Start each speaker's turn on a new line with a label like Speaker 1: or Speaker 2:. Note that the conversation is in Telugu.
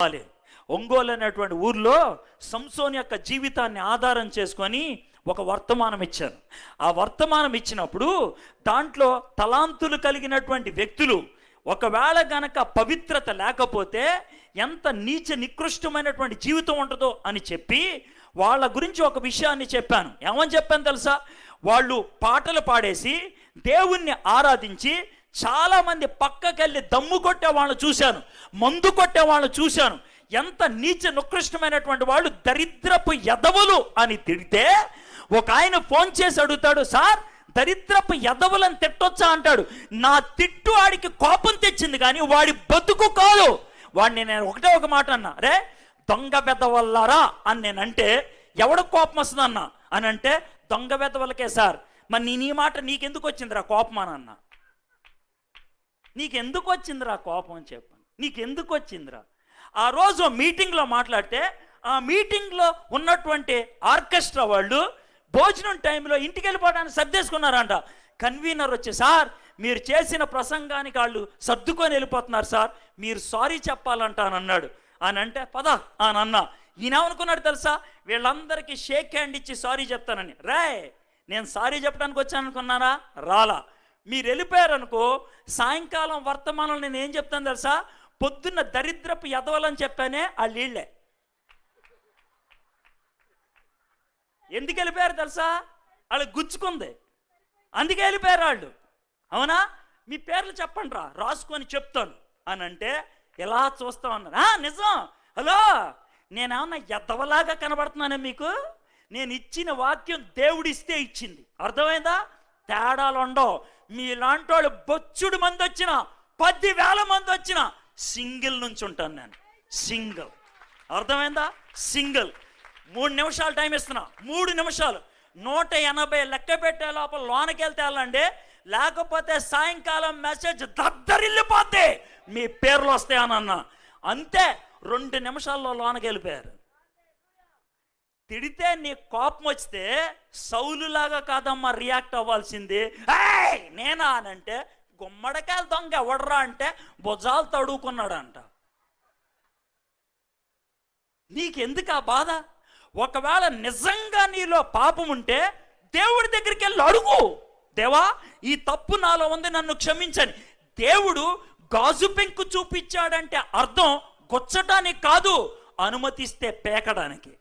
Speaker 1: కావాలి ఒంగోలు అనేటువంటి ఊర్లో సంసోన్ యొక్క జీవితాన్ని ఆధారం చేసుకొని ఒక వర్తమానం ఇచ్చారు ఆ వర్తమానం ఇచ్చినప్పుడు దాంట్లో తలాంతులు కలిగినటువంటి వ్యక్తులు ఒకవేళ గనక పవిత్రత లేకపోతే ఎంత నీచ నికృష్టమైనటువంటి జీవితం ఉంటుందో అని చెప్పి వాళ్ళ గురించి ఒక విషయాన్ని చెప్పాను ఏమని చెప్పాను తెలుసా వాళ్ళు పాటలు పాడేసి దేవుణ్ణి ఆరాధించి చాలామంది పక్కకెళ్ళి దమ్ము కొట్టే వాళ్ళు చూశాను మందు కొట్టే వాళ్ళని చూశాను ఎంత నీచ నుకృష్టమైనటువంటి వాళ్ళు దరిద్రపు యదవులు అని తిడితే ఒక ఆయన ఫోన్ చేసి అడుగుతాడు సార్ దరిద్రపు యదవులను తిట్టొచ్చా అంటాడు నా తిట్టు వాడికి కోపం తెచ్చింది కానీ వాడి బతుకు కాదు వాడిని నేను ఒకటే ఒక మాట అన్నా రే దొంగ వెదవల్లారా అని నేనంటే ఎవడు కోపం వస్తుంది అన్న అని అంటే దొంగ వెదవలకే సార్ మరి నేను ఈ మాట నీకెందుకు వచ్చిందిరా కోపం అని అన్నా నీకెందుకు వచ్చిందిరా కోపం చెప్పాను నీకెందుకు వచ్చిందిరా ఆ రోజు మీటింగ్లో మాట్లాడితే ఆ మీటింగ్లో ఉన్నటువంటి ఆర్కెస్ట్రా వాళ్ళు భోజనం టైంలో ఇంటికి వెళ్ళిపోవడానికి సర్దేసుకున్నారంట కన్వీనర్ వచ్చి సార్ మీరు చేసిన ప్రసంగానికి వాళ్ళు సర్దుకొని వెళ్ళిపోతున్నారు సార్ మీరు సారీ చెప్పాలంట అని అన్నాడు అని అంటే పద అని అన్న ఈయన తెలుసా వీళ్ళందరికీ షేక్ హ్యాండ్ ఇచ్చి సారీ చెప్తానని రే నేను సారీ చెప్పడానికి వచ్చాను రాలా మీరు వెళ్ళిపోయారనుకో సాయంకాలం వర్తమానం నేను ఏం చెప్తాను తెలుసా పొద్దున్న దరిద్రపు ఎదవలని చెప్పానే ఆ నీళ్ళే ఎందుకు వెళ్ళిపోయారు తెలుసా వాళ్ళు గుచ్చుకుంది అందుకే వెళ్ళిపోయారు వాళ్ళు అవునా మీ పేర్లు చెప్పండి రా రాసుకొని చెప్తాను అని అంటే ఎలా చూస్తా నిజం హలో నేనేమన్నా ఎద్దవలాగా కనబడుతున్నానే మీకు నేను ఇచ్చిన వాక్యం దేవుడిస్తే ఇచ్చింది అర్థమైందా తేడాలు ఉండవు మీలాంటి వాళ్ళు బొచ్చుడు మంది వచ్చిన పదివేల మంది వచ్చిన సింగిల్ నుంచి ఉంటాను నేను సింగిల్ అర్థమైందా సింగిల్ మూడు నిమిషాలు టైం ఇస్తున్నా మూడు నిమిషాలు నూట ఎనభై లెక్క పెట్టే లోపల లోనకి వెళ్తే వెళ్ళండి లేకపోతే సాయంకాలం మెసేజ్ దద్దరిల్లిపోతే మీ పేర్లు వస్తాయనన్నా అంతే రెండు నిమిషాల్లో లోనకి వెళ్ళిపోయారు తిడితే నీ కోపం వస్తే సౌలులాగా కాదమ్మా రియాక్ట్ అవ్వాల్సింది నేనా అని అంటే గుమ్మడికాయలు దొంగ ఎవడరా అంటే భుజాలు తడుకున్నాడంట నీకెందుకు ఆ బాధ ఒకవేళ నిజంగా నీలో పాపం ఉంటే దేవుడి దగ్గరికి వెళ్ళి అడుగు దేవా ఈ తప్పు నాలో ఉంది నన్ను క్షమించని దేవుడు గాజు పెంకు చూపించాడంటే అర్థం గొచ్చటానికి కాదు అనుమతిస్తే పేకడానికి